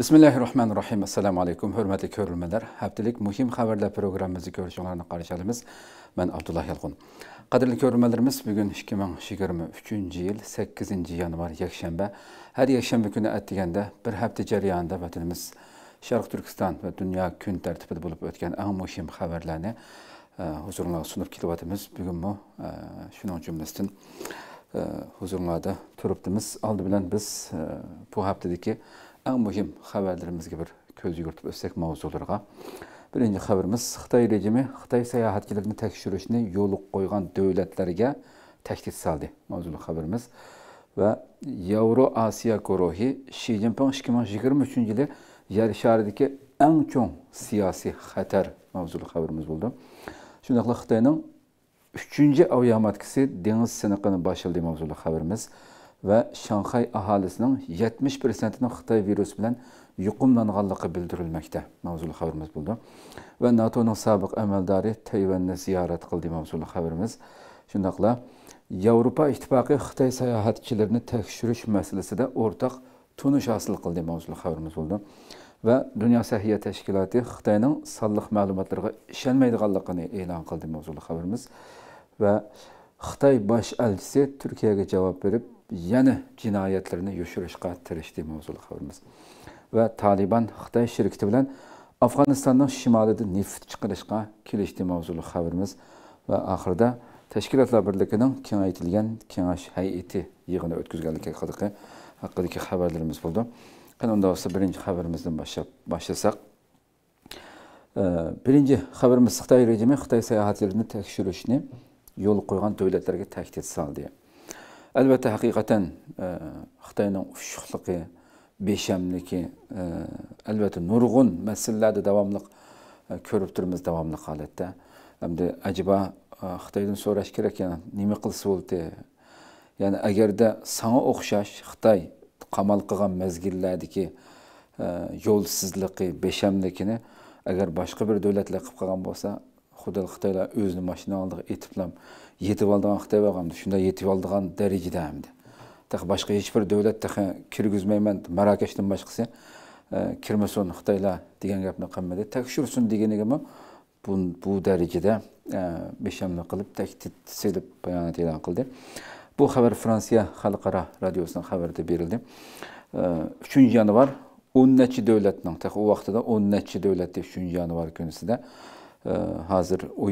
Bismillahirrahmanirrahim. Assalamu alaykum, hörmetli körülmeler. Haftalık muhim haberler programımızı görüşenlerine karşılarımız. Ben Abdullah Yalqın. Qadrli körülmelerimiz bugün 2023 yıl 8 yanvar yekşembe. Her yekşembe günü etdigende bir hafta ceryanında vatanımız Şark Türkistan ve dünya gün tertibide bulup ötken en muhim haberlerini e, huzuruna sunup kilibatımız. Bugün bu e, şunun cümlesinden e, da turuptimiz. Aldı bilen biz e, bu haftadaki ən mühüm xəbərlərimiz kimi köz yurtub ötsək mövzularga. Birinci xəbərimiz Xitay rejimi Xitay səyahətçilərini təkşürüşünü yolu qoyğan dövlətlərə təhdid saldı. Mövzulu xəbərimiz və Yevro Asiya qruhi Xi Jinping 2023-cü il yer şəhərindəki ən çox siyasi xətər mövzulu xəbərimiz oldu. Şunaqla Xitayının 3-cü aviyamatkisi dəniz sınıqını başladı mövzulu xəbərimiz. va Şanghay aholisining 70 prosentini xitoy virusi bilan yuqumlanganligi bildirilmoqda mavzuli xabarimiz bo'ldi va natoning sobiq amaldori tayvanni ziyorat qildi mavzuli xabarimiz shundoqla yevropa ittifoqi xitoy sayohatchilarini tekshirish masalasida o'rtaq tunish hosil qildi mavzuli xabarimiz bo'ldi va dunyo sahiya tashkiloti xitoyning sonliq ma'lumotlarga ishonmaydiganligini e'lon qildi mavzuli haberimiz. va xitoy bosh elchisi Türkiye'ye javob berib yana jinoyatlarni yoshirishga tirishdi mavzuli qavlimiz va taliban xitoy sherikiti bilan afg'onistonning shimolida neft chiqarishga kelishdi mavzuli xabarimiz va oxirida tashkilotlar birligining kengaytirilgan kengash hay'ati yig'ini o'tkazganligi haqidagi haqidagi xabarlarimiz bo'ldi qani unda bo'lsa birinchi xabarimizdan boshlab boshlasak birinchi xabarimiz xitoy rejimi xitoy sayohatlarini tekshirishni yo'l qo'ygan davlatlarga tahdid soldi albatta haqiqatan e, xitoyning ufushliqi beshamligi e, albatta nurg'un masalalarda davomli e, ko'rib turibmiz davomli holatda endi ajiba xitoydan so'rash kerak yana nima qilsa bo'ldi ya'ni agarda sanga o'xshash xitoy qamal qilgan mezgillardagi yo'lsizligi beshamligini agar boshqa bir davlatlar qilib qolgan bo'lsa xuddi xitoylar o'zini mashina oldiga etib yetib olgan xitoy bo'lganmdi shunday yetib olgan darajada boshqa hech bir davlat kirgizmayman marokashdan boshqasi kirmasin xitoylar degan gapni qilmadi tekshirsin deganigami bu, bu darajada beshamlik qilib tahdid silib bayonot e'lon qildi bu xabar fransiya xalqaro radiosining xabarida berildi uchinchi yanvar o'n nechi davlatning u vaqtida o'n nechi davlatda uchinchi yanvar kunisida hozir u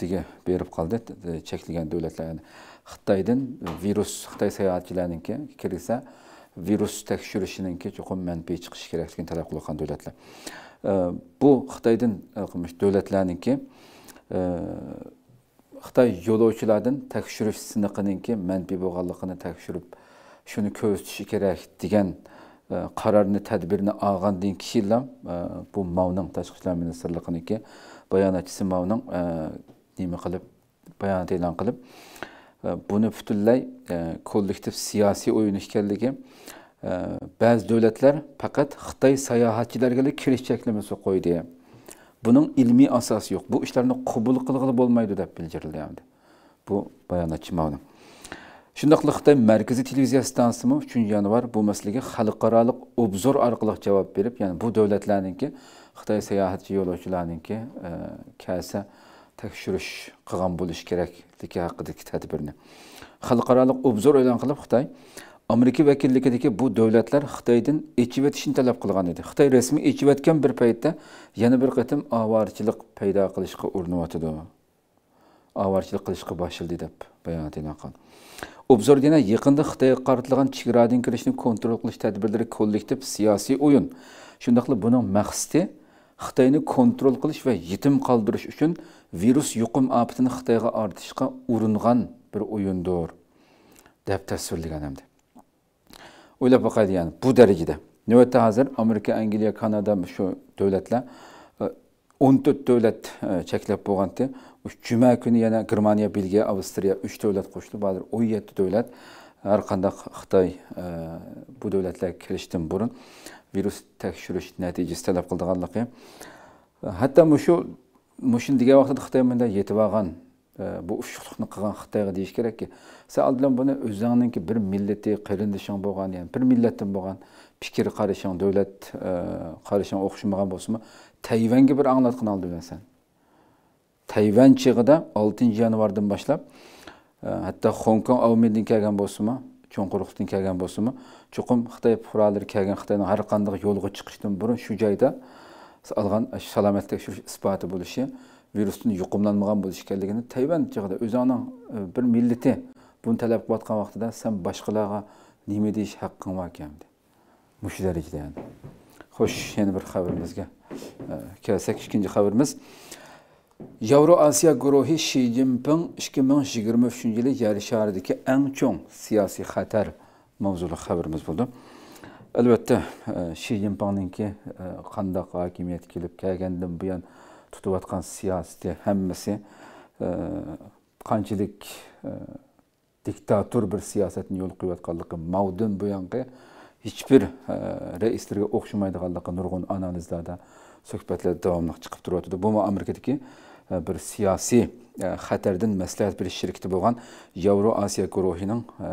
diga berib qoldi cheklagan davlatlar yani xitoydan virus xitoy sayohatchilarniki kirsa virus tekshirishininki chuqur manbiy chiqishi kerakligini talab qilayotgan davlatlar bu xitoydan e, davlatlarniki e, xitoy yo'lovchilardan tekshirish siniqininki manbiy bo'lganligini tekshirib shuni ko'rsatishi kerak degan e, qarorni tadbirni olgandan keyin ham bu mavning tashqi ishlar ministrliginiki bayonotchisi mavning nima qilib bayonot e'lon qilib e, buni butunlay e, kollektiv siyosiy o'yin ekanligi e, ba'zi davlatlar faqat xitoy sayohatchilarga kirish cheklamasi qo'ydi buning ilmiy asosi yo'q bu ishlarni qabul qilg'il bo'lmaydi deb bildirilgandi bu bayonotchi mavnum shundoqla xitoy markaziy televiziya stansiyami uchinchi yanvar bu masalaga xalqaroliq obzor orqali javob berib ya'ni bu davlatlarniki xitoy sayohatchi yo'lovchilarniki kelsa e, tekşürüş qilgan bo'lish kerakligi haqidagi tadbirni xalqaroliq obzor e'lon qilib xitoy amerika vakilligidagi bu davlatlar xitoydan echib o'tishni talab qilgan edi xitoy rasmiy echib o'tgan bir paytda yana bir qatim ovorchilik paydo qilishga urinyotidi ovorchilik qilishga boshildi deb bayonot e'lon qildi obzor yana yaqinda xitoyga qaratilgan chegaradan kirishni kontrol qilish tadbirlari kollektiv siyosiy o'yin shundoqli buning maqsadi xitoyni kontrol qilish va yetim qoldirish uchun virus yuqum ofatini xitoyga ortishga uringan bir o'yindir deb tasvirlagan hamdi o'ylab boqaylik yani bu darajada navbatda hozir amerika angliya kanada shu davlatlar e, o'n to'rt davlat e, cheklab bo'lganda juma kuni yana germaniya belgiya avstriya uch davlat qo'shdi hozir o'n yetti davlat har qanday xitoy e, bu davlatlarga kirishdan burun virus tekşürüş neticesi talep kıldığanlıqı. Hatta muşu, muşun diğer vaxtı Xitay mında yetib alğan bu uşuqluqni qilgan Xitoyga deyish kerakki, sen aldilan buni бір bir millati qarindishing bo'lgan, ya'ni bir millatdan bo'lgan fikr qarashing, davlat qarashing o'xshamagan Tayvanga bir Tayvan 6 yanvardan boshlab, hatto Hong Kong cho'nquruqdan kelgan bo'lsinmi chuqum xitoy fuqarolari kelgan xitoyni har qanday yo'lga chiqishdan burun shu joyda olgan salomat tekshirish isboti bo'lishi virusdan yuqumlanmagan bo'lishi ekanligini tayvan chig'ida o'zini e, bir millati buni talab qilayotgan vaqtida sen boshqalarga nima deyish haqqing bor ekan mushu darajada yani xo'sh yana bir xabarimizga e, kelsak ikkinchi xabarimiz Yevroasiyo guruhi Xi Jinping 2023-yili yer sharidagi eng cho'ng siyosiy xatar mavzuli xabarimiz bo'ldi. Albatta, e, Xi Jinpingninki e, qandoq hokimiyat kelib kelgandan buyon tutayotgan siyosati hammasi e, qanchalik diktator bir siyosatni yo'l qo'yayotganligi mavdun buyongi hech bir raislarga o'xshamaydiganligi nurg'un analizlarda suhbatlar davomli chiqib turyotdi bu amerikadagi E, bir siyasi e, xatardan maslahat berish Euro bo'lgan yevroosiyo guruhining e,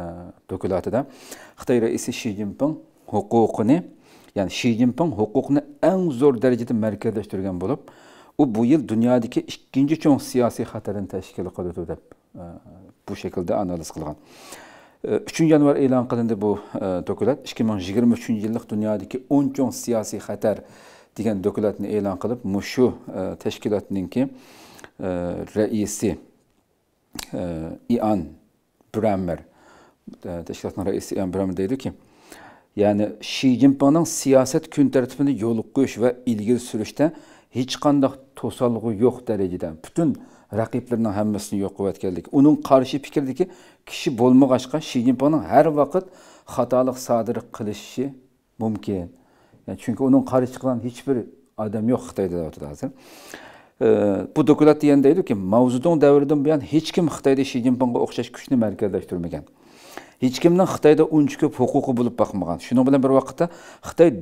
dokumentida xitoy raisi shi zinpin huquqini ya'ni shi zinpin huquqni en zo'r darajada markazlashtirgan bo'lib u bu yil dünyadaki ikinci çoğun siyasi xatarni tashkil qiladi deb bu şekilde analiz qilgan uchinchi yanvar ilan qilindi bu dokument ikki ming yigirma uchinchi yillik dunyodagi o'n chong degan dokladni e'lon qilib mushu e, tashkilotninki e, raisi e, ian brammer tashkilotning raisi ian brammer ki, ya'ni shi zinpinning siyosat ve ilgili yo'liqish hiç ilgari tosallığı yok qanday Bütün yo'q darajada yok raqiblarning hammasini yo'q qilayotganlik uning ki, kişi kishi bo'lmag'achqa shi zinpinning her vakit hatalık sodir qilishi mümkün. chunki uning qarishi hiçbir adam yok odam da xitoyda hazır. Ee, bu dokulat diyen ki, mavzudun devirden bir an hiç kim xitoyda Xi zinpinga okşaş kuchni merkezleştirmeyken. Hiç kimden xitoyda uncha ko'p hukuku bulup boqmagan Şunu bilen bir vakitte,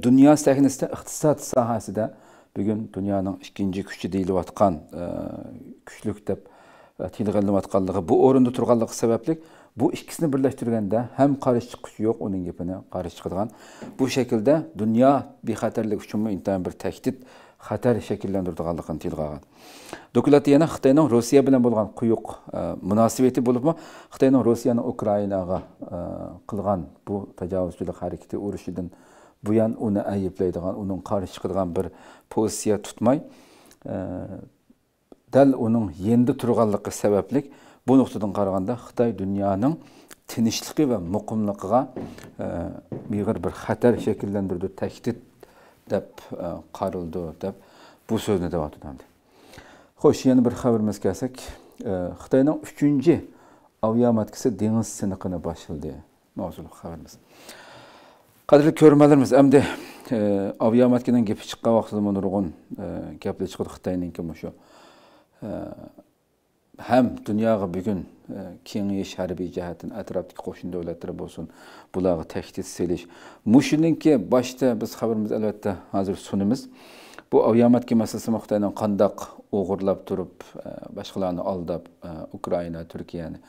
dünya sahnesinde, vaqtda xitoy dunyo sahnasida iqtisod sohasida bugun dunyoning ikkinchi kuchi deyilayotgan e, kuchlik e, tilgallı tilg'inlayotganligi bu orunda turgallığı sebeplik, bu ikkisini birlashtirganda ham qarshi chiqish yo'q uning gapini qarshi chiqadigan bu shaklda dunyo bexatarlik uchun intayin bir tahdid xatar shakllantiradiganligini tilga olgan dokladda yana xitoyning rossiya bilan bo'lgan quyuq e, munosabati bo'libmi xitoyning rossiyani ukrainaga e, qilgan bu tajovuzchilik harakati urushidan buyon uni ayblaydigan uning qarshi chiqadigan bir pozitsiya tutmay e, dal uning yendi turganligi sabablik bu nuqtadan qaraganda xitoy dunyoning tinchligi va muqimligiga e, biyg'ir bir xatar tehdit tahdid deb e, qaraldi deb bu so'zni deyotgandi xo'sh yana bir xabarimizga kelsak e, xitoyning uchinchi aviamatkasi dengiz siniqini boshladi mavzulu xabarimiz qadrli ko'rmalarimiz endi aviamatkadan gapi chiqqan vaqtida nurg'un gaplar chiqdi xitoyninki shu һәм дөньяга бүгін кеңеш хәрби җәһәтен атраптагы кошын дәүләтләр булсын, буларга тәхдид селиш. ке башта без хәбәребез әлбәттә хәзер сунымыз. Бу авиаматки мәсьәләсе Хытайның қандақ огырлап турып, э, башкаларны алдап, э, Украина, Төркияне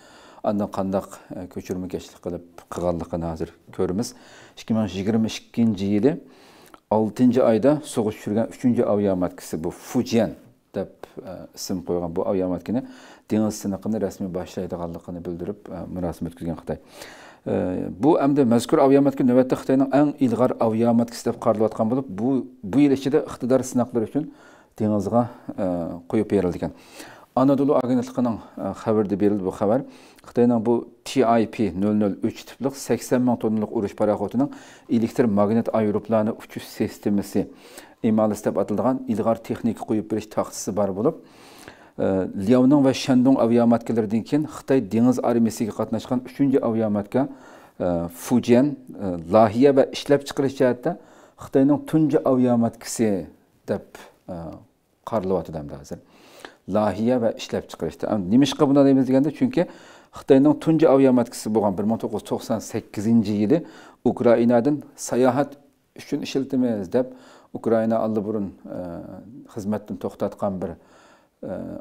андан кандак э, көчүрмөкечлик кылып кылганлыгын азыр көрүбүз. 2022 жылы 6 айда сугуш жүргөн 3-авиаматкасы бу Фужен деп исем койгон бу деңіз сынықыны рәсми башлайдығанлығын білдіріп мұрасым өткізген қытай bu hamda mazkur aviomatga navbatda xitoyning eng ilg'or aviomatkisi деп қаралып bo'lib bu bu yil ichida iqtidor sinoqlari үшін dengizga қойып берілді екен anadolu агенттігінің berildi bu xabar bu tip 003 nol uch tiplik sakson ming tonnalik urush paraxotining электр магнит aeroplani uchish sistemasi imalis deb ataladigan ilg'or Ляоның ва Шандуң авиаматкелерден кен Қытай деңіз армесеге қатнашқан үшінде авиаматка э, Фуджен, э, Лахия ва ішлеп чықырыш жәетті Қытайның түнде авиаматкесі деп қарлы э, ваты дәмді әзір. Лахия ва ішлеп чықырышты. Немешқа бұна дейміз дегенде, чүнке Қытайның түнде авиаматкесі болған 1998-ci елі Украинадың саяхат үшін ішілдіміз деп Украина алды бұрын қызметтің тоқтатқан бір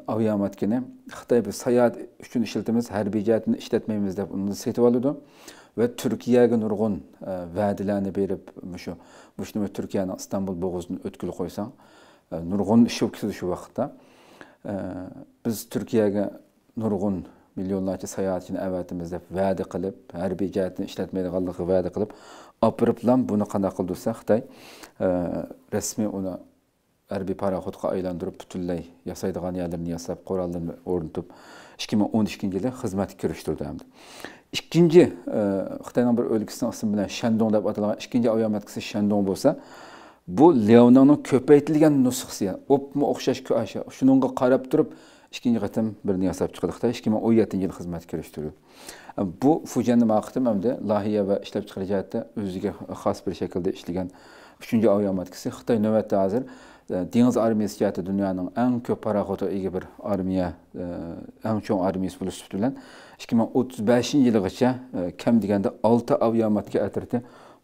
aviyomatkini xitoy biz sayohat uchun ishlatamiz harbiyatni ishlatmaymiz deb uni setib oladi va turkiyaga nurg'un va'dalarni berib shu shuni turkiyani istanbul bo'g'izini o'tkil qo'ysa nurg'un ish o'tkazdi shu vaqtda biz turkiyaga nurg'un millionlarcha sayohatchini avatimiz deb va'da qilib harbiy jihatni ishlatmaydiganligini va'da qilib opirib buni qanaqa qildi desa xitoy rasmiy uni harbiy paraxodga aylantirib butunlay yasaydigan yerlarini yasab qurollarni o'rnatib ikki ming o'n ikkinchi yilda xizmatga kirishtirdi ikkinchi xitoyning bir o'lkasini ismi bilan shandong deb atalgan ikkinchi aviamatkasi shandong bo'lsa bu leonani ko'paytirilgan nusxasi o'pma o'xshash shunga qarab turib ikkinchi qatim birini yasab chiqdi xitoy ikki ming o'n yettinchi yil xizmatga kirishtirdi bu fujanni maqtim lahiya va ishlab chiqarish jihatda o'ziga xos bir shaklda ishlagan uchinchi aviamatkasi xitoy navbatda hozir dengiz armiyasi kabi dunyoning eng ko'p paroxodga ega bir armiya eng cho'ng armiyasi bo'lish bilan ikki ming o'ttiz beshinchi yilgacha kam deganda olti aviamatga atriti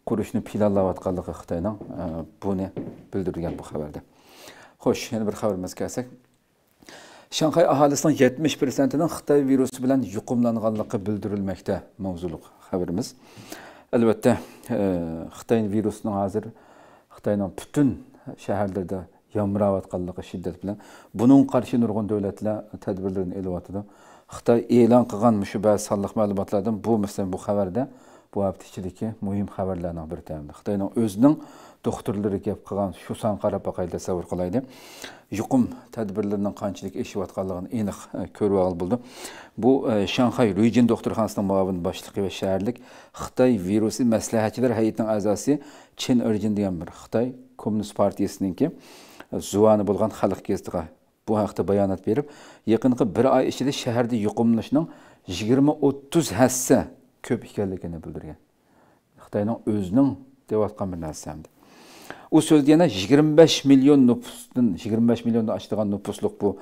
qurishni planlayotganligi xitoyning buni bildirgan bu xabarda xo'sh yana bir xabarimizga kelsak shanxay aholisining yetmish prosentining xitoy virusi bilan yuqumlanganligi bildirilmoqda mavzuliq xabarimiz albatta xitoy virusining hozir xitoyning butun shaharlarda yamrayotganligi shiddat bilan buning qarshi nurg'un davlatlar tadbirlarni elyotidi xitoy e'lon qilgan shu ba'zi sonliq ma'lumotlardan bu masalan bu xabarda bu hafta ichidagi muhim xabarlarning biri tamda xitoyning o'zining doktorlari gap qilgan shu son qarab boqay tasavvur qilaydi yuqum tadbirlarining qanchalik eshiyotganligini aniq e, ko'rib olib bo'ldi bu e, shanxay rujin doktorxonasining muavin boshlig'i va shaharlik xitoy virusi maslahatchilar hayitining a'zosi chin irjin degan bir xitoy kommunist partiyasiningki зуаны болған халық кездіға бұ ақты баянат беріп, еқынғы бір ай ішеді шәрді үйқымнышының 20-30 әссі көп екелігіні бүлдірген. Қытайның өзінің деватқан бір нәрсемді. Ө сөздегені 25 миллион нұпыстың, 25 миллионды аштыған нұпыстылық бұ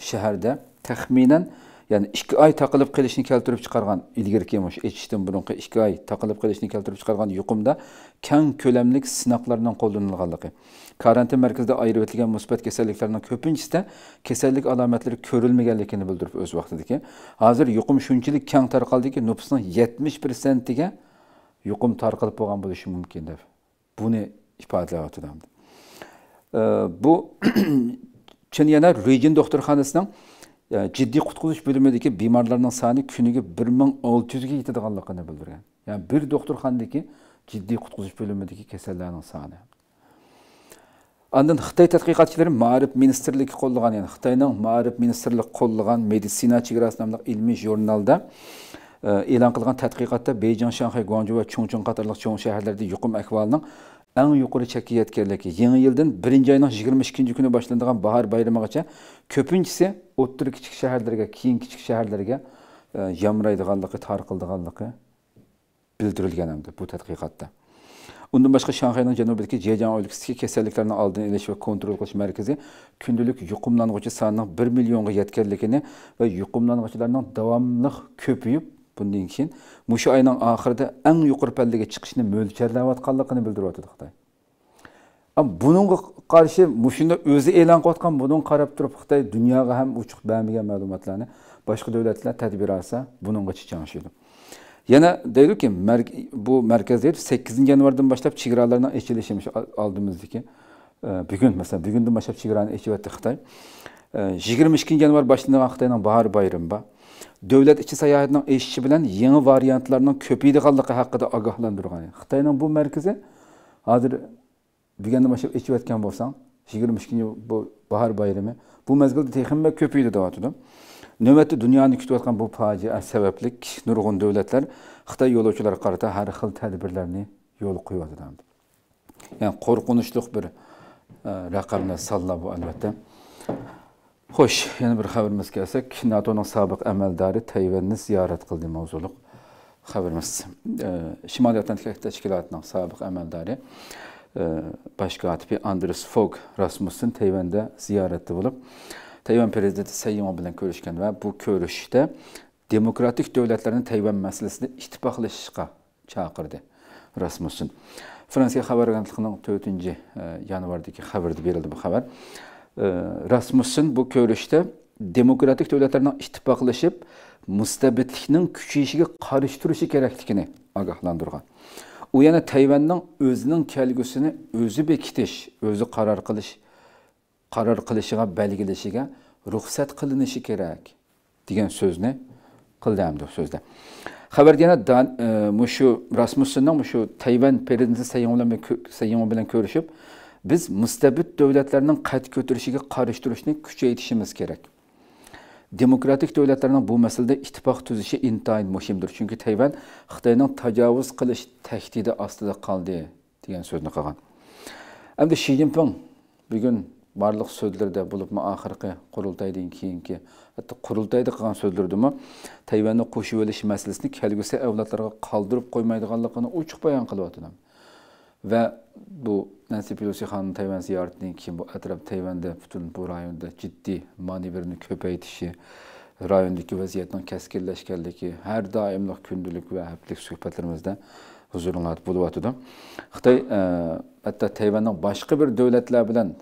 шәрді тәқмейнен ya'ni ikki oy taqilib qilishni keltirib chiqargan ilgariki o'sha ichishdan burungi ikki oy taqilib qilishni keltirib chiqargan yuqumda kang ko'lamlik sinoqlarning qo'llanilganligi karantin markazida ayirib o'tilgan musbat kasalliklarning ko'pinchisida kasallik alomatlari ko'rilmaganligini bildirib o'z vaqtidagi hozir yuqum shunchalik kang tarqaldiki nupusning yetmish prosentiga yuqum tarqalib bo'lgan bo'lishi mumkin deb buni ifodalayotgandi bu chin yana rejin doktorxonasining jiddiy qutqizish bo'limidagi bemorlarning soni kuniga bir ming olti yuzga yetadiganligini bildirgan ya'ni bir doktorhan'daki ciddi qutqizish bo'limidagi kasallarning soni andan xitoy tadqiqotchilari ma'rif ministrligi qo'llagan ya'ni xitoyning ma'rif ministrligi qo'llagan meditsina chegarasi nomli ilmi jurnalda ilan e, qilgan tadqiqotda beyjing shanxay guanju va chunchun qatorliq cho'ng shaharlarida yuqum ahvolining eng yuqori chakka yetganligi yangi yildan birinchi oyning yigirma ikkinchi kuni boshlanadigan bahor bayramigacha ko'pinchisi o'ttir kichik shaharlarga keyin kichik shaharlarga e, yamraydiganligi tarqildiganligi bildirilgan hamda bu tadqiqotda undan boshqa shanxayning janubidagi jejan o'lkasidagi kasalliklarni oldini olish va kontrol qilish markazi kundalik yuqumlang'uchi sonining bir millionga yetganligini va yuqumlang'uchilarning davomli ko'payib bundan keyin mushu oyning oxirida eng yuqori pallaga chiqishni mo'lcharlayotganligini bildiryapti xitoy buningga qarshi mushunda o'zi e'lon qilayotgan buning qarab turib xitoy dunyoga ham uchiq bermagan ma'lumotlarni boshqa davlatlar tadbir olsa buningga chichangshidi yana deydiku bu markaz deydi sakkizinchi yanvardan boshlab chegaralarni echilishimiş oldimizdagi e, bugun masalan bugundan boshlab chegarani echyapti xitoy e, yigirma ikkinchi yanvar boshlangan xitoyning bahor bayrami bor davlat ichi sayohatning eshishi bilan yangi variantlarning ko'paydiganligi haqida ogohlantirgan xitoyning bu markazi hozir buganda mana shu ichayotgan bo'lsang yigirma ikkinchi bu bahar bayrami bu mezgilda texnma ko'paydi deyotgandim navbatda dunyoni kutayotgan bu fojia sababli nurg'un davlatlar xitoy yo'lovchilariga qarata har xil tadbirlarni yo'l qo'yadi ya'ni qo'rqinchli bir e, raqamlar salla bu albatta Hoş, yana bir xabarimiz NATO'nun NATOning sobiq amaldori Tayvanni ziyorat qildi mavzuliq xabarimiz. Shimoliy Atlantik tashkilotining sobiq amaldori bosh kotibi Andres Fogg Rasmussen Tayvanda ziyoratda bo'lib, Tayvan prezidenti Sayyon bilan görüşken ve bu görüşte demokratik Devletlerin Tayvan masalasida ittifoqlashishga chaqirdi Rasmussen. Fransiya xabar agentligining 4 yanvardagi xabarda berildi bu haber. Ee, Rasmussen bu ko'rishda demokratik davlatlarning ittifoqlashib mustabidlikning kuchayishiga qarshi turishi kerakligini ogohlantirgan u yana tayvanning özünün kelgusini özü bekitish özü qaror qilish qaror qilishiga belgilashiga ruxsat qilinishi kerak degan so'zni qildi hamda so'zda xabarda yana e, mushu rasmussenning mushu tayvan prezidenti sayyomi bilan ko'rishib biz mustabid davlatlarning qayta ko'tarishiga qarshi turishni kuchaytirishimiz kerak demokratik davlatlarning bu masalada ittifoq tuzishi intayin muhimdir chunki tayvan xitoyning tajovuz qilish tahdidi ostida qoldi degan so'zni qilgan endi shi zinpin bugun barliq so'zlarda bo'libmi oxirgi qurultaydan keyingi hatto qurultayda qilgan so'zlardami tayvanni qo'shib olish masalasini kelgusi avlodlarga qoldirib qo'ymaydiganligini ochiq bayon qilyotgan ve bu Nancy Pelosi xanımın Tayvan ziyarətinin ki, bu etraf Tayvanda bütün bu rayonda ciddi manevrini köpəyitişi, rayondakı vəziyyətin kəskinləşkənliyi hər daimliq gündəlik və həftəlik söhbətlərimizdə huzurunuzda buluvatıdır. Xitay ə, e, hətta Tayvanın başka bir dövlətlər bilan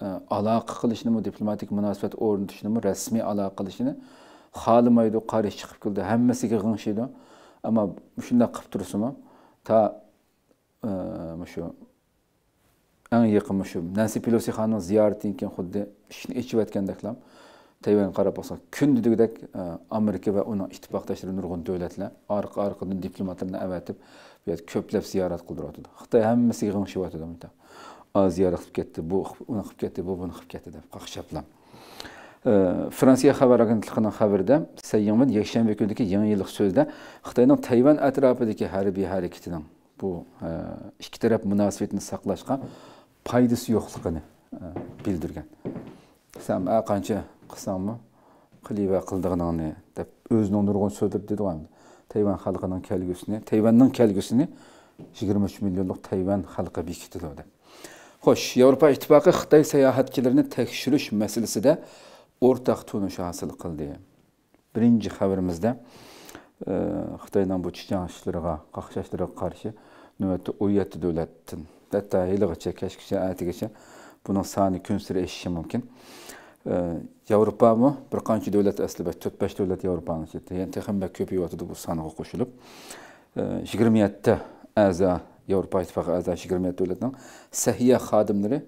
əlaqə e, qilishni, diplomatik münasibət resmi rəsmi əlaqə qilishni xohlamaydi, qarşı chiqib keldi, hammasiga g'ingshiydi. Ammo shunday qilib tursinmi? Ta ən yaxın məşu Nancy Pelosi xanımın ziyarəti ikən xuddi işini içib atkəndəklam Tayvan Qarabağsa gün dedikdək Amerika və onun ittifaqdaşları nurgun dövlətlər arqa-arqadan diplomatlarını əvətib bu yer köpləb ziyarət qıldıratdı. Xitay hamısı yığılmışıb atdı məndə. Aziyar xıb getdi, bu onu xıb getdi, bu bunu xıb getdi deyə qaxşaplam. Fransiya xəbər agentliğinin xəbərində Seyyamın yekşənbə gündəki yeni illik sözdə Xitayın Tayvan ətrafındakı hərbi hərəkətinin bu e, ikki taraf munosabatini saqlashga foydasi yo'qligini e, bildirgan san qancha qilsangmi qiliva qildig'iningni deb o'zini nurg'un so'dir dedi tayvan xalqining kelgusini tayvanning kelgusini yigirma uch millionlik tayvan xalqi bekitdi deb xo'sh yevropa ittifoqi xitoy sayohatchilarini tekshirish masalasida o'rtaq tunish hosil qildi birinchi xabarimizda Xitaydan bu çiçən aşırığa, qaxşaşdırığa qarşı növbəti uyuyyəti dövlətdən. Hətta heliqəcə, kəşkişə, ətigəcə bunun sani gün sürə eşişi mümkün. Avropa mı? Bir qanki dövlət əsli 4-5 dövlət Avropanın getdi. Yəni texnbə köpüyü atıdı bu sanığa qoşulub. 27 əza Avropa İttifaqı əza 27 dövlətinin səhiyyə xadimləri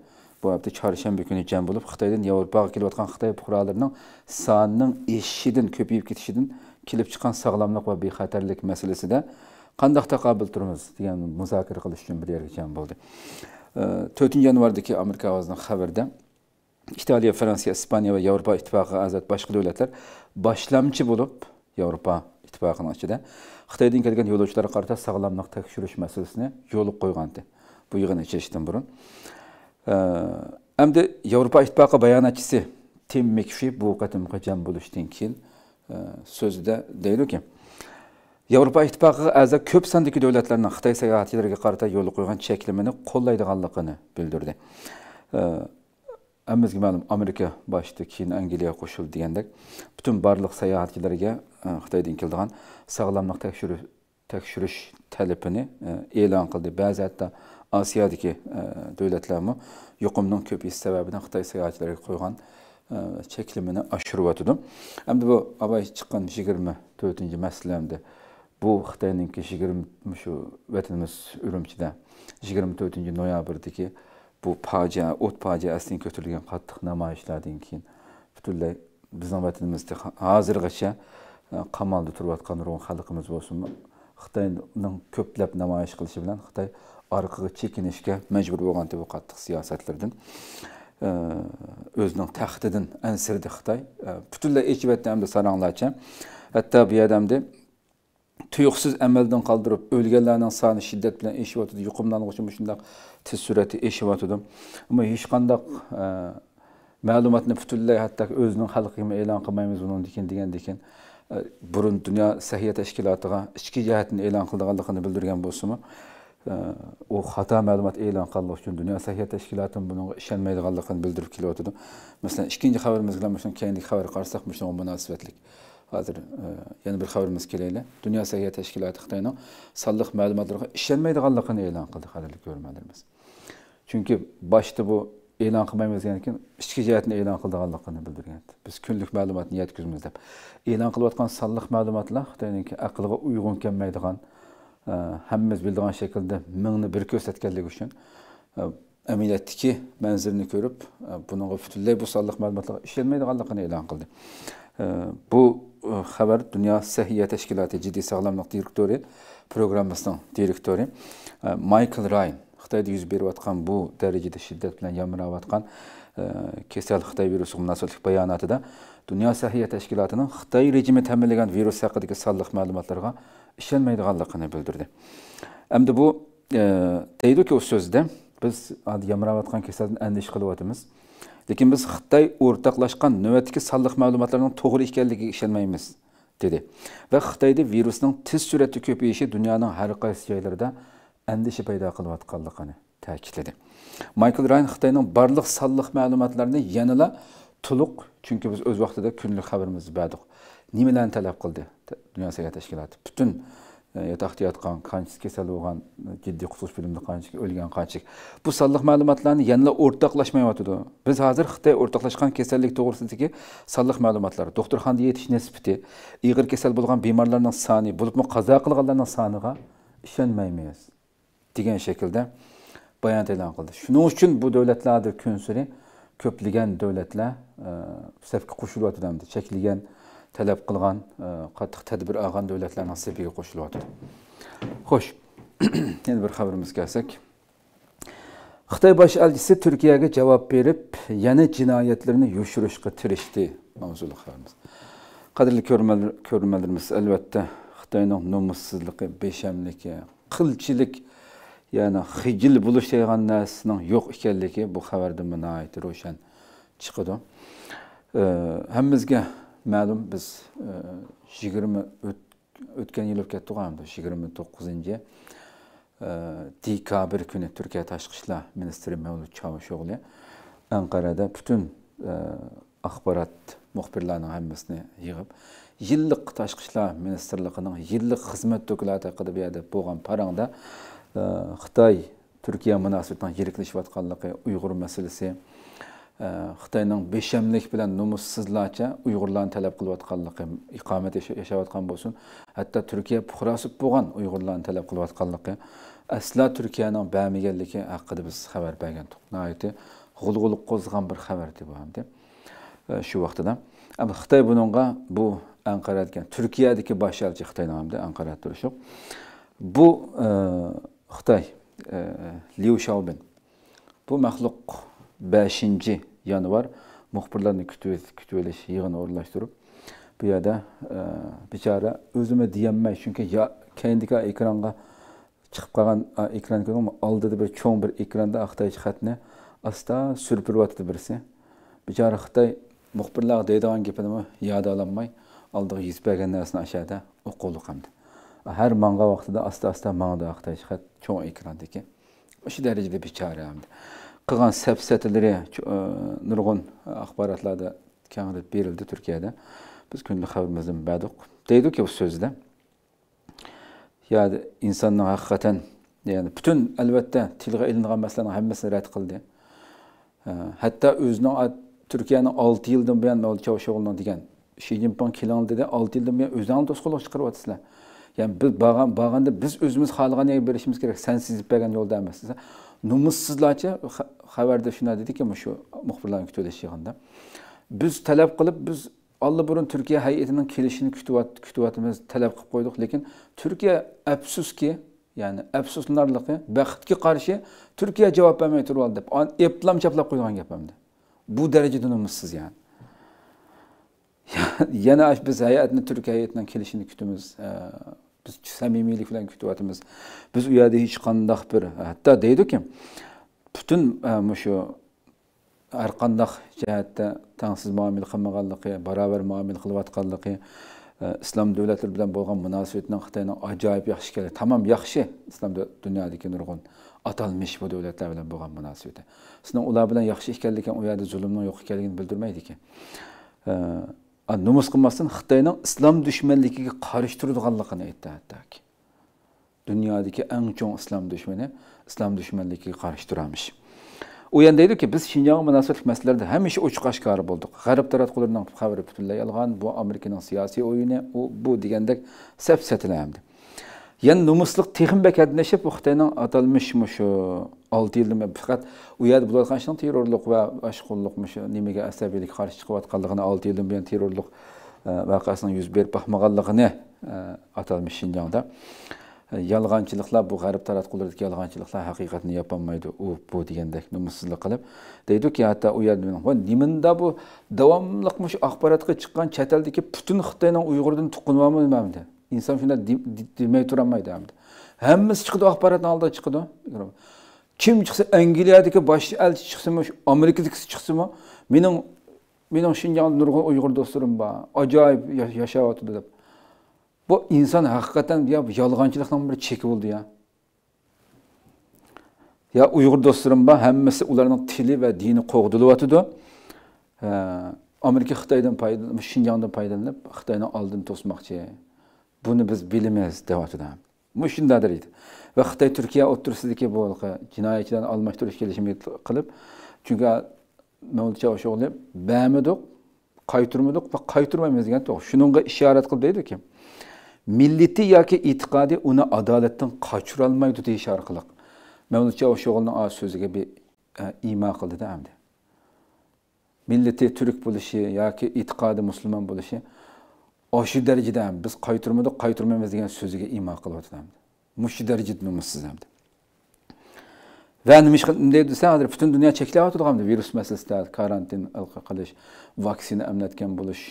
bu həftə çarşənbə günü cəm olub Xitaydan Avropaya gəlib atqan Xitay fuqaralarının sanının eşişidən, köpüyüb getişidən kelib chiqqan sog'lomlik va bexatarlik masalasida qandaq taqobil turimiz degan muzokara qilish uchun bir yerga kam bo'ldi to'rtinchi yanvardagi amerika ovozining xabarida italiya fransiya ispaniya va yevropa ittifoqi a'zo boshqa davlatlar boshlamchi bo'lib yevropa ittifoqini ichida xitoydan kelgan yo'lovchilarga qarata sog'lomlik tekshirish masalasini yo'lga qo'ygandi bu yig'ini ichishdan burun hamda yevropa ittifoqi bayonotchisi tim mikfi bu qatimga jam bo'lishdan keyin sözüdə deyilir ki, Avropa İttifaqı əzə köp səndəki dövlətlərin Xitay səyahətçilərə qarşı yol qoyğan çəkilimini qollaydıqanlığını bildirdi. Əmizgi məlum Amerika başda keyin Angliya qoşul deyəndək bütün barlıq səyahətçilərə e, Xitaydan kildiğan sağlamlıq təkşürü təkşürüş tələbini e, elan qıldı. Bəzi hətta Asiyadakı e, dövlətlər mə yuqumdan köp hissəbəbindən Xitay səyahətçilərə qoyğan e, çəkilimini aşırıb atdım. Əmdə bu abay çıxan 24-cü məsələmdə bu Xitayınınki 20 şu vətənimiz Ürümçidə 24-cü noyabrdakı bu faciə, ot faciəsinin götürülən qatlıq namayişlərdən keyin bütünlüy bizim vətənimizdə hazırgacha e, qamalda turib atqan urğun xalqimiz bolsunmu? Xitayning ko'plab namoyish qilishi bilan Xitoy orqaga chekinishga majbur bo'lgan bu qattiq siyosatlardan o'zining taxtidan ansirdi xitoy butunlay ichib aytdi saranglarcha hatto bu yerdamda tuyuqsiz amaldan qoldirib o'lganlarning soni shiddat bilan eshibyotidi yuqumlanuvchi shundoq tez sur'atda eshibyotidi ammo hech qandaq e, ma'lumotni butunlay hatto o'zining xalqiga e'lon qilmaymiz bundan degandekan e, burun dunyo sahiya tashkilotiga ichki jihatini e'lon qilganligini bildirgan bo'lsinmi o xato ma'lumot e'lon qilinish uchun dunyo sahiyat tashkiloti buni ishonmaydiganligini bildirib kelyotidi masalan ikkinchi xabarimizga keyingi xabar qarasak shunga munosabatlik hozir e, yana bir xabarimiz kelayli dunyo sahiyat tashkiloti xitoyning sonliq ma'lumotlarga ishonmaydiganligini e'lon qildi qadrli ko'rmalarimiz chunki boshida bu e'lon qilmaymiz degandan keyin ichki jihatni e'lon qildiganligini bildirgan biz kunlik ma'lumotni yetkazmiz deb e'lon qilayotgan sonliq ma'lumotlar xitoyniki aqliga uyg'un kelmaydigan həmimiz bildiğin şəkildə minni bir göstətkənlik üçün əmin e, etdi ki, mənzilini görüb, e, bunun bütünlüy bu sallıq məlumatlara işlənməydiğanlığını elan qıldı. Bu e, xəbər Dünya Səhiyyə Təşkilatı Ciddi Sağlamlıq Direktori proqramımızın direktori Michael Ryan Xitayda yüz verib atqan bu dərəcədə şiddət bilan yamırab atqan kesəl Xitay virusu münasibətli bəyanatında Dünya Səhiyyə Təşkilatının Xitay rejimi təminləyən virus haqqındakı sallıq məlumatlara ishlanmaydiganligini bildirdi endi bu e, deydiki u so'zda biz yamrayotgan kasaldan andish qilyapmiz lekin biz xitoy o'rtaqlashgan navbatdagi sonliq ma'lumotlarning to'g'ri ekanligiga ishonmaymiz dedi va xitoyda virusning tez suratda ko'payishi dunyoning har qaysi joylarida andisha paydo qilayotganligini ta'kidladi Michael Ryan xitoyning barliq sonliq ma'lumotlarini yanada to'liq chunki biz o'z vaqtida kunlik xabarimizni berdik nimalarni talab qildi dunyo sayyoh tashkiloti butun e, yotoqda yotgan qanchasi kasal bo'lgan e, jiddiy qutulish filmda qanchalik o'lgan qancha bu sonliq ma'lumotlarni yanada o'rtoqlashmayotgandi biz hozir xitoy o'rtoqlashgan kasallik to'g'risidagi sonliq ma'lumotlar doktorxonada yetish nisbati iyg'ir kasal bo'lgan bemorlarning soni bo'libmi qazo qilganlarning soniga ishonmaymiz degan shaklda bayonot e'lon qildi shuning uchun bu davlatlarni kun sari ko'plagan davlatlar e, safga qo'shilyotdi cheklangan talab qilgan e, qattiq tadbir olgan davlatlarning sepiga qo'shilyapti xo'sh yana bir xabarimizga kelsak xitoy bosh elchisi turkiyaga javob berib yana jinoyatlarni yoshirishga tirishdi mavzuli xabarimiz qadrli ko'rmalarimiz albatta xitoyning nomussizligi beshamligi qilchilik ya'ni xijil bo'lish degan narsaning yo'q ekanligi bu xabarda munoyat ro'shan chiqadi e, hammamizga ma'lum biz e, yigirma o'tgan yili o'tib turganmiz yigirma to'qqizinchi e, dekabr kuni turkiya tashqi ishlar ministri mavlud chavusho'g'li anqarada butun e, axborot muxbirlarni hammasini yig'ib yillik tashqi ishlar ministrligining yillik xizmat dokladi haqida bu yerda bo'lgan parangda xitoy turkiya munosabatidan yiriklashayotganligi uyg'ur masalasi xitoyning beshamlik bilan numussizlarcha uyg'urlarni talab qilayotganligi iqomat yashayotgan bo'lsin hatto turkiya puhrosi bo'lgan uyg'urlarni talab qilayotganligi asla turkiyaning bamiganligi haqida biz xabar bergandik nihoyatda g'ulg'ul qo'zg'an bir xabardi bu hamda shu vaqtida xitoy bunga bu anqaratgan turkiyadagi bosh elchi xitoyni hamda anqarab turishi bu e, xitoy e, liu shaubin bu maxluq beshinchi yanı var. Muhbirlerini kütüveliş şey yığını orlaştırıp bu yada e, bicara özüme diyenmez. Çünkü ya kendika ekranga çıkıp kalan ekran görüyorum aldığı bir çoğun bir ekranda Xitayçı xatını asta sürpürüp birisi. Bicara Xitay muhbirler gibi gepini yada alanmay aldığı yüz bergen narsini aşağıda oqulluq hamdi. Her manga de asta asta manga da Xitayçı xat çoğun ekrandaki. Şu şey derecede bicara hamdi. qilgan safsatilari e, nurg'un e, axborotlarda kangirib berildi turkiyada biz kunlik xabarimizdan baduq deydiku u so'zda ya'ni insonni haqiqatan ya'ni butun albatta tilga ilingan masalalarni hammasini rad qildi e, hatto o'zini turkiyani olti yildan buyon chavshog'ilni degan shi zinpin kelin dedi olti yildan buyon o'zlarini to'sqinliq chiqaryapsizlar ya'ni biz borganda biz o'zimiz xohlagan yerga berishimiz kerak san sizib bergan yo'lda emas numussizlarchi xabarda shunday dediki shu muxbirlarni kutilish yig'inda biz talab qilib biz burun turkiya hay'atining kelishini kutyapmiz talab qilib qo'ydik lekin turkiya afsuski ya'ni afsuslanarligi baxtga qarshi turkiya javob bermay turibdi deb eplam chaplab qo'ygan gap hamda bu darajada numussiz ya'ni yana biz hay'atni turkiya hay'atidan kelishini kutamiz e, biz samimiylik bilan kutyapmiz biz u yerda hech qandaq bir hatto deydiki butun e, shu har qandaq jihatda tangsiz muomila qilmaganligi barobar muomila qilayotganligi e, islom davlatlari bilan bo'lgan munosabatni xitoyni ajoyib yaxshi keladi tamom yaxshi islom dunyodagi nurg'un atalmish bu davlatlar bilan bo'lgan munosabati sizni ular bilan yaxshi ekanligini u yerda zulmni yo'q ekanligini bildirmaydiki e, nomus qilmasdan xitoyning islom dushmanligiga qarshi turadiganligini aytdi hattoki dunyodagi eng chong islom dushmani islom dushmanligiga qarshi turamish u yana deydiki biz shinjonga munosabatli masalalarda hamisha ochiq oshkor bo'ldik g'arb taratqularning xabari butunlay yolg'on bu amerikaning siyosiy o'yini u bu degandek sap satilandi Yani numusluk texim bekadleşip Xitayning atalmış şu 6 yilda faqat u yerda bo'layotgan ishning terrorlik va ashqullik nimaga asabiylik qarshi chiqayotganligini 6 yildan buyon terrorlik e, vaqasini yuz berib boqmaganligini e, atalmış shinjongda e, yolg'onchiliklar bu g'arb taratqulardagi yolg'onchiliklar haqiqatni yopolmaydi O bu degandek numussizlik qilib deydiki hatto u yerda nimanda bu davomli axborotga chiqqan chet eldagi butun xitoyni uyg'urdan tuqqunvami nimamdi İnsan inson shunda demay Hem hamda hammasi chiqdi axborotni oldida chiqdi kim chiqsa angliyadagi boshqa elchi chiqsimi amerikadagisi chiqsimi mening mening shinjonda nurg'un uyg'ur do'stlarim bor ajoyib yashayotdi bu insan hakikaten ya yolg'onchilikni bir Çeki buldu ya ya uyg'ur do'stlarim bor hammasi ularning tili va dini qo'g'dilyotidi ee, amerika xitoydan foydalanib shinjondan foydalanib xitoyni oldini to'smoqchi bunu biz bilmez bilamiz deyapti shundadir deydi va xitoy turkiya o'ttirsidiki bu Çünkü jinoyatchilarni almashtirish kelishimi qilib chunki nolcha o'sha o'ylab bamidiq qaytirmadik va qaytirmaymiz degan ki, ishorat qilib deydiki milliti yoki e'tiqodi uni adolatdan qochirolmaydi deyish orqali mavlucha o'sho'g'ilni so'ziga bir e, imo qildida hamdi türk turk ya ki itikadi Müslüman bo'lishi shu darajada biz qaytirmadi qaytirmaymiz degan so'ziga imo qilyotgan mushu darajadamiz siz ham va nima bunday desa hozir butun dunyo cheklayotgan virus masalasida karantin qilish vaksina amlatgan bo'lish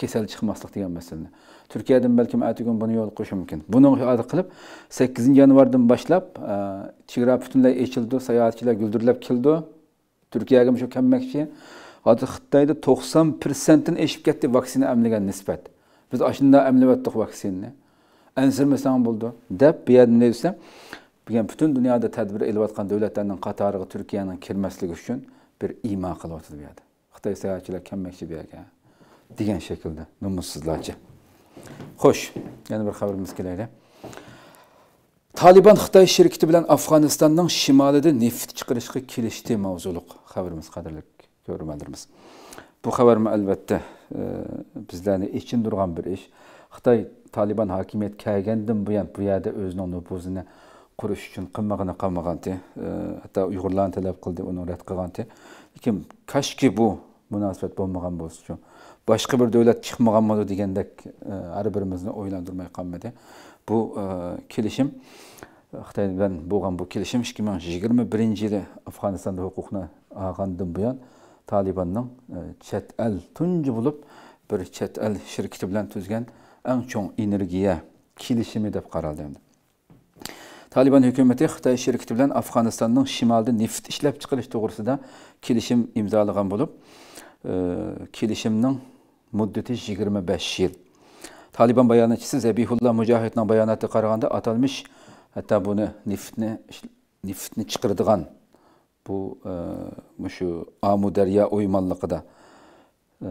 kasal chiqmaslik degan masalani turkiyadan balkim atagun buni yo'l qo'yishi mumkin buni hozir qilib sakkizinchi yanvardan boshlab e, chegara butunlay echildi sayohatchilar guldirlab keldi turkiyaga shu kammakchi hozir xitoyda to'qson persentdan eshib ketdi vaksina amlagan nisbat biz ashunda amlavatdik vaksinni ansimasang bo'ldi deb bu yerda nima desam bugan butun dunyoda tadbir ilayotgan davlatlarning qatoriga turkiyaning kirmasligi uchun bir imo qilyotdi bu yerda xitoy sayohatchilar kelmakchi bu yerga degan shaklda nomussizlarcha xo'sh yana bir xabarimiz kelaylik taliban xitoy shirkiti bilan afg'onistonning shimolida neft chiqarishga kelishdi mavzuliq xabarimiz qadrli ko'rmandirmiz bu xabarmi albatta bizlarni echindirgan bir ish xitoy taliban hokimiyatga bu yan, bu yerda o'zining nupuzini qurish uchun qimmag'ini Hatta hatto uyg'urlarni talab qildi uni rad qilganti kaş kashki bu munosabat bo'lmagan bo'lsa boshqa bir davlat chiqmaganmidi degandek har birimizni o'ylantirmay qolmadi bu e, kelishim xitoy bilan bo'lgan bu kelishim 2021 ming yigirma Afganistan'da hukukuna afg'onistonda huquqni yan. Taliban'ın e, çet'el tuncu bulup bir çet'el şirketi bilen tüzgen en çok energiye kilişimi de qaraldı endi. Taliban hökuməti Xitay şirkəti bilan şimalde şimalında işlep işləb çıxırış toğrusunda kilişim imzalagan bolub, e, kilişimnin müddəti 25 il. Taliban bayanatçısı Zebihullah Mücahid'in bayanatı qaraganda atalmış, hatta bunu neftni neftni çıxırdığan bu e, muşu Amu Derya uymanlıqıda e,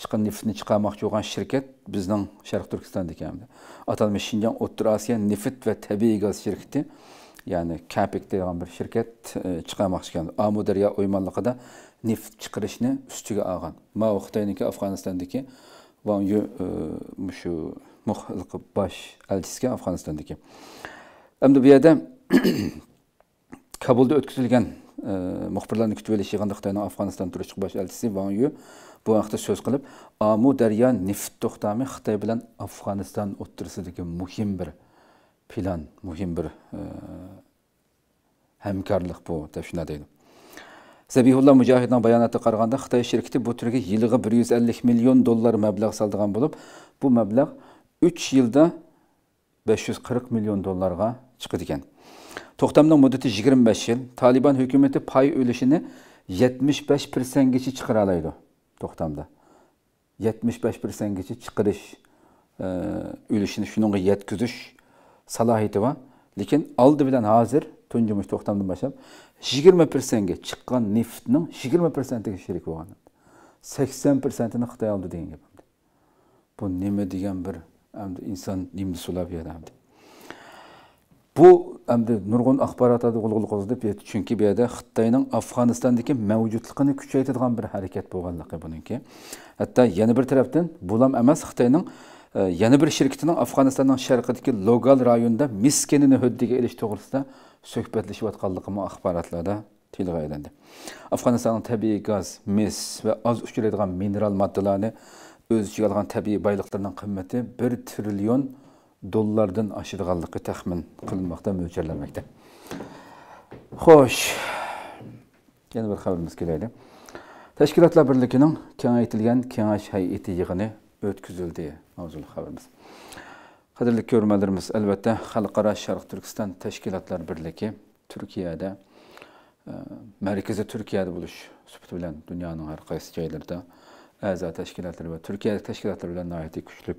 çıkan neftni chiqarmoqchi bo'lgan shirkat bizning sharq turkistondiki hamda atalmish shinjon o'rta osiyo neft ve tabii gaz şirketi ya'ni kapik degan bir shirkat chiqarmoqchi ekan amu daryo o'ymonliqida neft chiqarishni ustiga olgan mao xitoyniki afg'onistondagi va shu e, bosh elchisiga afg'onistondagi endi bu yerda kabulda o'tkazilgan muxbirlarni kutib olish yig'inida xitoyning afg'oniston turishchiq bosh elchisi van yu bu haqda so'z qilib amu daryo neft to'xtami xitoy bilan afg'oniston o'tirisidagi muhim bir plan muhim bir e, hamkorlik bu deb shunday deydi sabihulla mujohidning bayonotiga qaraganda xitoy shirkati bu turga yiliga bir yuz ellik million dollar mablag' soldigan bo'lib bu mablag' uch yilda besh yuz qirq million dollarga chiqadi ekan To'xtamning muddati 25 yil. Taliban hükümeti pay ulushini 75%gacha chiqara oladi to'xtamda. 75%gacha chiqarish ulushini e, shuningga yetkazish salohiyati bor. Lekin oldi bilan hozir tunjimish to'xtamdan boshlab 20%ga chiqqan neftning 20%ga sherik bo'lgan. 80%ini Xitoy oldi degan gap. Bu nima degan bir endi inson nimni sulab bu endi nurgun axborotlarga g'ulg'ul qo'zdi çünkü bir yerda xitoyning Afganistan'daki mavjudligini kuchaytiradigan bir hareket bu harakat bo'lganligi ki hatta yana bir taraftan bulam emas xitoyning e, yana bir shirkitining afg'onistonning sharqidagi logal rayonida miskinini huddiga ilish to'g'risida suhbatlashayotganligimi axborotlarda tilga aylandi Afganistan'ın tabii gaz mis va oz uchraydigan mineral moddalarni o'z ichiga tabii tabiiy kıymeti qimmati bir trillion dollardan oshirganligi taxmin kılınmaqda, mo'ljallanmoqda xo'sh yana bir xabarimiz kelaylik tashkilotlar birligining kengaytirilgan kengash hay'ati yig'ini o'tkazildi mavzuli xabarimiz qadrli ko'rmalarimiz albatta xalqaro sharq turkiston tashkilotlar birligi turkiyada e, markazi turkiyada bo'lish sufati bilan dunyoning har qaysi joylarida Əzə tashkilotlari va Türkiyədə tashkilotlari bilən nihoyatda kuchli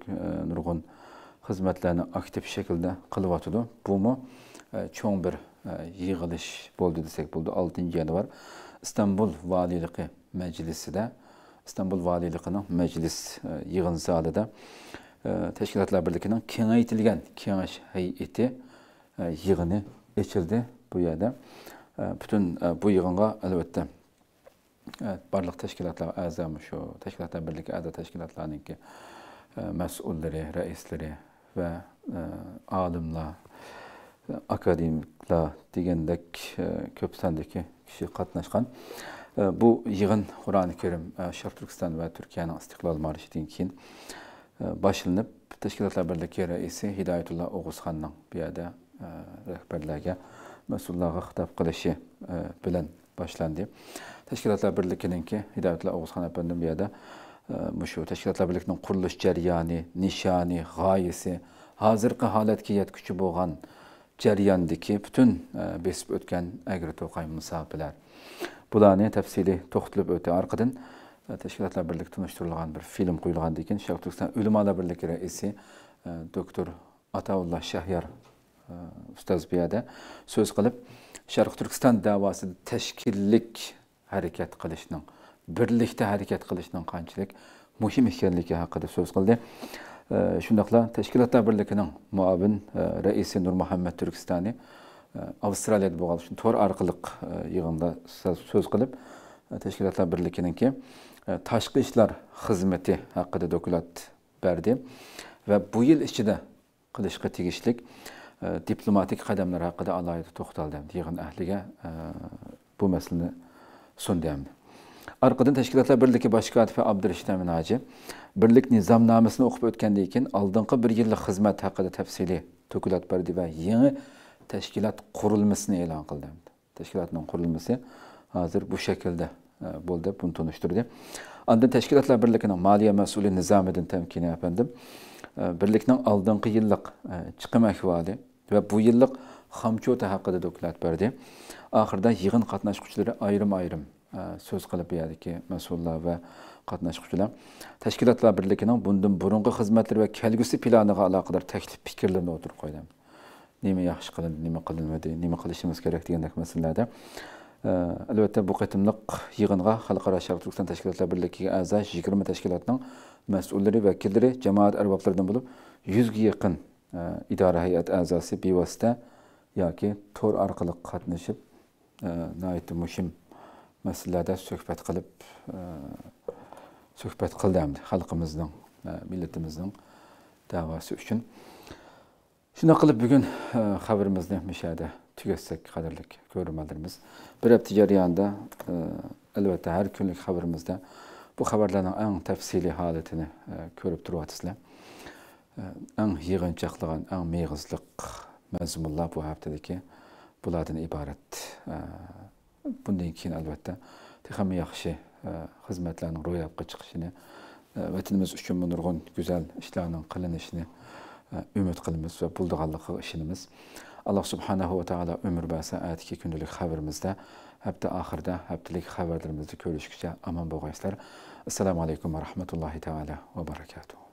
nurg'un e, hizmetlerini xizmatlarni şekilde shaklda Bu mu e, çok bir buldu. E, yig'ilish bo'ldi desak bo'ldi oltinchi yanvar istanbul valiyligi majlisida istanbul valiyligining majlis e, yig'in zalida tashkilotlar birligining kengaytirilgan kengash hay'ati yig'ini ochildi bu yerda Bütün bu yig'inga albatta azamış o, a'zomi shu tashkilotlar birligi a'zo tashkilotlarniki mas'ullari reisleri. və ə, e, alimlə, e, akademiklə deyəndək e, köpsəndəki kişi qatnaşqan bu yığın Qurani-Kərim Şərq Türkistan və Türkiyənin istiqlal marşından keyin başlanıb Təşkilatlar Birliyi rəisi Hidayətullah Oğuzxanның bu yerdə rəhbərlərə, məsullara xitab qilishi bilan başlandı. Təşkilatlar Birliyininki Hidayətullah Oğuzxan əfəndim bu yerdə shu tashkilotlar birligining qurilish jarayoni nishoni g'oyasi hozirgi holatga yetguchi bo'lgan jarayondagi butun besib o'tgan agri to'qay musobalar bularni tafsili to'xtalib o'tdi orqadan tashkilotlar birligi tunishtirilgan bir film qo'yilgandan keyin sharq turkiston ulamolar birligi raisi doktor ataulloh shahyar ustoz bu so'z qilib sharq turkiston davosini tashkillik harakat qilishning birlikda harakat qilishning qanchalik muhim ekanligi haqida so'z qildi shundoqla tashkilotlar birligining muavin e, raisi nurmuhammad e, avstraliyada bo'lgan shu to'r orqali e, yig'inda so'z qilib e, tashkilotlar e, tashqi ishlar xizmati haqida dokulat berdi va bu yil ichida qilishga tegishlik diplomatik qadamlar haqida alohida to'xtaldi yig'in ahliga bu masalani sundi arqadan tashkilotlar birligi bosh kotibi abdurashid aminaji birlik nizomnomasini o'qib o'tgandan keyin oldingi bir yillik xizmat haqida tefsili tökülat verdi va yangi tashkilot qurilmasini e'lon qildi tashkilotning qurilmasi hozir bu shaklda e, bo'ldi buni tunishtirdi andan tashkilotlar birligining moliya mas'uli nizomiddin temkini efendim birlikning oldingi yillik e, chiqim ehvali va bu yillik xomchota haqida do'klat berdi oxirida yig'in qatnashuvchilari ayrim ayrim so'z qilib buyerdiki mas'ullar va qatnashuvchilar tashkilotlar birligining bundan burungi xizmatlari va kelgusi planiga aloqador taklif fikrlarni o'tirib qo'ydim nima yaxshi qilindi nima qilinmadi nima qilishimiz kerak degandek masalalarda albatta bu qatimliq yig'inga xalqaro sharq turkiston tashkilotlar birligiga a'zo yigirma tashkilotning mas'ullari vakillari jamoat arboblaridan bo'lib yuzga yaqin idora hay'at a'zosi bevosita yoki to'r orqali qatnashib muhim мәселелерді сөхбәт қылып э, сөхбәт қылды әмді халқымыздың милетіміздің davası үшін шына қылып бүгін хабарымызды мүшәді түгетсек қадірлік көрермендеріміз бір апта жарыянда әлбәтте әр күнлік хабарымызда bu xəbərlərin ən халетіні halətini ə, görüb duruatsızlar. Ən yığıncaqlığın, ən meyğizlik məzmunlar бұл həftədəki bunlardan ibarət. Ə, bundan keyin albatta ham yaxshi e, xizmatlarning ro'yobga chiqishini e, vatanimiz uchun nurg'un go'zal ishlarning qilinishini e, umid qilamiz va bo'ldiganligiga ishonamiz alloh subhanahu va taolo umr basaatiki kundalik xabarimizda hafta oxirida haftalik xabarlarimizni ko'rishguncha omon bo'lg'aysizlar assalomu alaykum va rahmatullohi taala va barakatuh